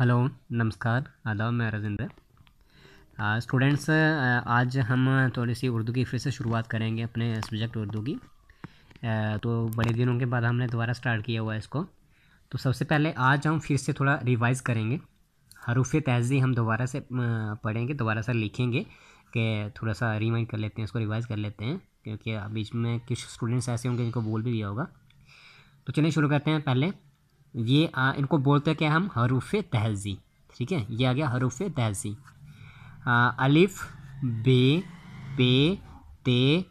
hello नमस्कार आदाब मैं रजिंदर स्टूडेंट्स आज हम थोड़ी सी उर्दू की फिर से शुरुआत करेंगे अपने सब्जेक्ट उर्दू की आ, तो बड़े दिनों के बाद हमने दोबारा स्टार्ट किया हुआ है इसको तो सबसे पहले आज हम फिर से थोड़ा रिवाइज़ करेंगे हरूफ तहजी हम दोबारा से पढ़ेंगे दोबारा से लिखेंगे कि थोड़ा सा रिमाइंड कर लेते हैं इसको रिवाइज़ कर लेते हैं क्योंकि बीच में कुछ स्टूडेंट्स ऐसे होंगे जिनको बोल भी दिया होगा तो चलिए शुरू करते हैं पहले ये आ, इनको बोलते हैं क्या हम हरूफ तहजी ठीक है ये आ गया हरूफ तहजी अलिफ बे पे ते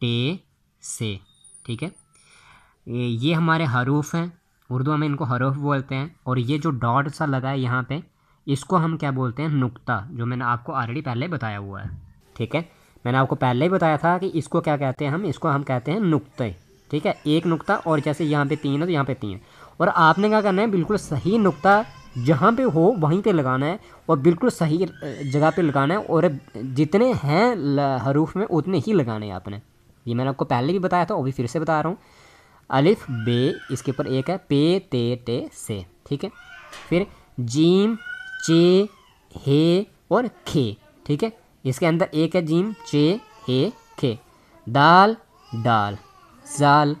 टे से ठीक है ये हमारे हरूफ हैं उर्दू में इनको हरूफ बोलते हैं और ये जो डॉट सा लगा है यहाँ पे इसको हम क्या बोलते हैं नुक्ता जो मैंने आपको ऑलरेडी पहले बताया हुआ है ठीक है मैंने आपको पहले ही बताया था कि इसको क्या कहते हैं हम इसको हम कहते हैं नुक्ते ठीक है एक नुक्ता और जैसे यहाँ पे तीन है तो यहाँ पे तीन और आपने क्या करना है बिल्कुल सही नुक्ता जहाँ पे हो वहीं पे लगाना है और बिल्कुल सही जगह पे लगाना है और जितने हैं हरूफ में उतने ही लगाने हैं आपने ये मैंने आपको पहले भी बताया था अभी फिर से बता रहा हूँ अलिफ बे इसके ऊपर एक है पे ते टे से ठीक है फिर जीम चे हे और खे ठीक है इसके अंदर एक है जीम चे हे खे दाल डाल जाल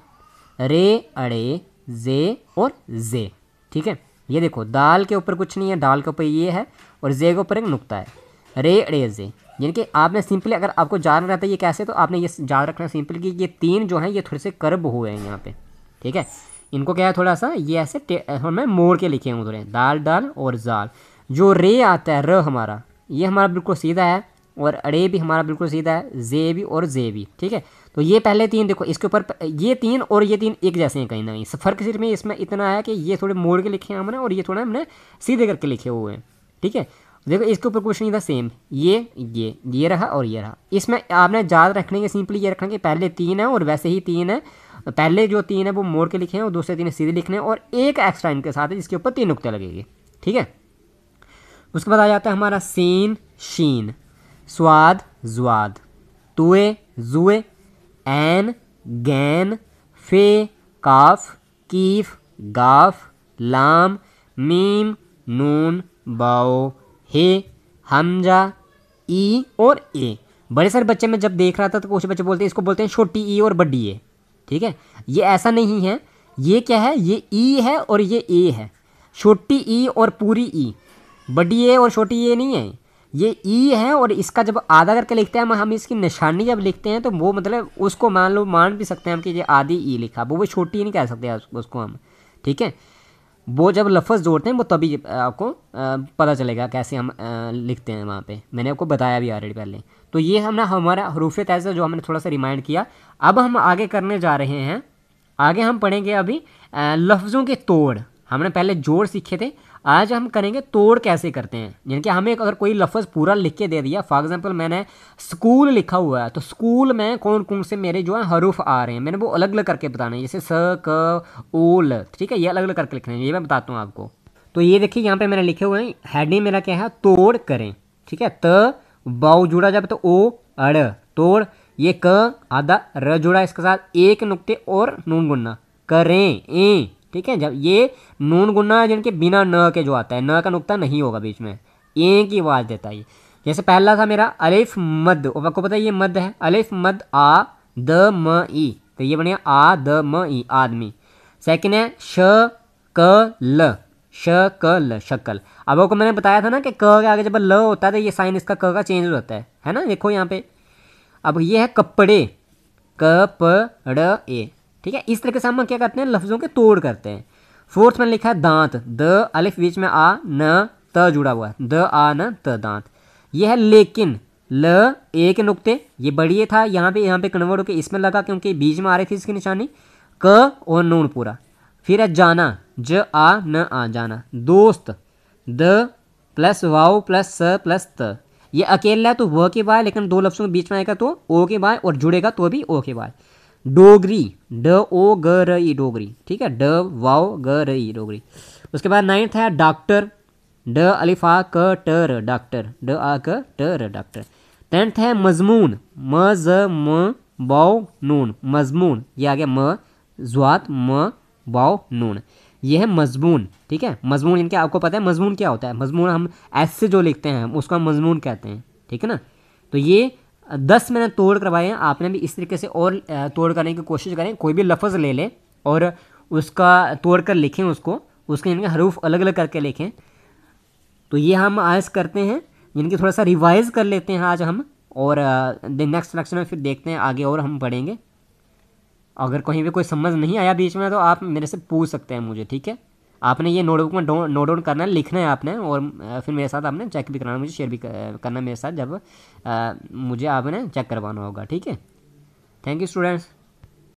रे अड़े जे और जे ठीक है ये देखो दाल के ऊपर कुछ नहीं है दाल के ऊपर ये है और जे के ऊपर एक नुकता है रे अड़े जे यानी कि आपने सिंपली अगर आपको जान रहता है ये कैसे तो आपने ये याद रखना सिंपल कि ये तीन जो हैं ये थोड़े से कर्ब हुए हैं यहाँ पे ठीक है इनको क्या है थोड़ा सा ये ऐसे हमें मोड़ के लिखे हूँ थोड़े दाल दाल और जाल जो रे आता है र हमारा ये हमारा बिल्कुल सीधा है और अड़े भी हमारा बिल्कुल सीधा है जे भी और जे भी ठीक है तो ये पहले तीन देखो इसके ऊपर ये तीन और ये तीन एक जैसे हैं कहीं ना कहीं फ़र्क सिर्फ में इसमें इतना है कि ये थोड़े मोड़ के लिखे हैं हमने और ये थोड़ा हमने सीधे करके लिखे हुए हैं ठीक है देखो इसके ऊपर क्वेश्चन था सेम ये ये ये रहा और ये रहा इसमें आपने याद रखने के सिंपली ये रखना कि पहले तीन है और वैसे ही तीन है पहले जो तीन है वो मोड़ के लिखे हैं और दूसरे तीन सीधे लिखने हैं और एक एक्स्ट्रा इनके साथ है जिसके ऊपर तीन नुकते लगेगी ठीक है उसके बाद आ जाता है हमारा सीन शीन स्वाद जुआद तुए जुए एन गैन फे काफ कीफ गाफ लाम मीम नून बाओ हे हमजा ई और ए बड़े सारे बच्चे में जब देख रहा था तो कुछ बच्चे बोलते हैं इसको बोलते हैं छोटी ई और बड्डी ए ठीक है ये ऐसा नहीं है ये क्या है ये ई है और ये ए है छोटी ई और पूरी ई बड्डी ए और छोटी ए नहीं है ये ई e है और इसका जब आधा करके लिखते हैं हम इसकी निशानी जब लिखते हैं तो वो मतलब उसको मान लो मान भी सकते हैं हम कि ये आधी ई e लिखा वो वो छोटी नहीं कह सकते उसको हम ठीक है वो जब लफ्ज़ जोड़ते हैं वो तभी आपको पता चलेगा कैसे हम लिखते हैं वहाँ पे मैंने आपको बताया भी ऑलरेडी पहले तो ये हमने हमारा हरूफ तैज़ जो हमने थोड़ा सा रिमाइंड किया अब हम आगे करने जा रहे हैं आगे हम पढ़ेंगे अभी लफ्ज़ों के तोड़ हमने पहले जोड़ सीखे थे आज हम करेंगे तोड़ कैसे करते हैं यानी कि हमें अगर कोई लफ्ज़ पूरा लिख के दे दिया फॉर एग्जांपल मैंने स्कूल लिखा हुआ है तो स्कूल में कौन कौन से मेरे जो है हरूफ आ रहे हैं मैंने वो अलग अलग करके बताने है जैसे स क ओल ठीक है ये अलग अलग करके लिखने हैं ये मैं बताता हूँ आपको तो ये देखिए यहाँ पर मैंने लिखे हुए हैं हेडिंग मेरा क्या है तोड़ करें ठीक है त बाउ जुड़ा जाए तो ओ अड़ तोड़ ये क आधा र जुड़ा इसके साथ एक नुकते और नून गुन्ना करें ए ठीक है जब ये नून गुना है जिनके बिना न के जो आता है न का नुकता नहीं होगा बीच में ए की आवाज़ देता है जैसे पहला था मेरा अलिफ मद और आपको पता है ये मद है अलिफ मद आ द म ई तो ये बने आ द म ई आदमी सेकंड है श क ल श क ल शक्ल अब आपको मैंने बताया था ना कि क के आगे जब ल होता है तो ये साइन इसका क का चेंज होता है है ना देखो यहाँ पे अब ये है कपड़े क प ड़ ए ठीक है इस तरह से हम क्या करते हैं लफ्ज़ों के तोड़ करते हैं फोर्थ मैंने लिखा है दांत द अलिफ बीच में आ न त जुड़ा हुआ है द आ न त दांत यह है लेकिन ल एक नुक्ते ये बढ़िए था यहाँ पे यहाँ पे कन्वर्ट होकर इसमें लगा क्योंकि बीच में आ रही थी इसकी निशानी क और नून पूरा फिर है जाना ज आ न आ जाना दोस्त द प्लस वाओ प्लस स प्लस त ये अकेला है तो वह के बाय लेकिन दो लफ्ज़ों के बीच में आएगा तो ओ के बाय और जुड़ेगा तो भी ओ के बाद डोगरी ड ओ ग र ई डोगरी ठीक है ड वाओ ग र ई डोगरी उसके बाद नाइन्थ है डॉक्टर ड अलिफा क ट र डॉक्टर ड आ क ट र डॉक्टर टेंथ है मजमून म ज म बाओ नून मजमून ये आ गया म जुआत म बाओ नून ये है मजमून ठीक है मजमून इनके आपको पता है मजमून क्या होता है मजमून हम ऐसे जो लिखते हैं उसका मजमून कहते हैं ठीक है ना तो ये दस मैंने तोड़ करवाए हैं आपने भी इस तरीके से और तोड़ करने की कोशिश करें कोई भी लफ्ज़ ले लें और उसका तोड़ कर लिखें उसको उसके इनके हरूफ अलग अलग करके लिखें तो ये हम आज करते हैं इनकी थोड़ा सा रिवाइज़ कर लेते हैं आज हम और नेक्स्ट लेक्चर में फिर देखते हैं आगे और हम पढ़ेंगे अगर कहीं भी कोई समझ नहीं आया बीच में तो आप मेरे से पूछ सकते हैं मुझे ठीक है आपने ये नोटबुक में नोट डाउन करना है लिखना है आपने और फिर मेरे साथ आपने चेक भी कराना मुझे शेयर भी करना मेरे साथ जब आ, मुझे आपने चेक करवाना होगा ठीक है थैंक यू स्टूडेंट्स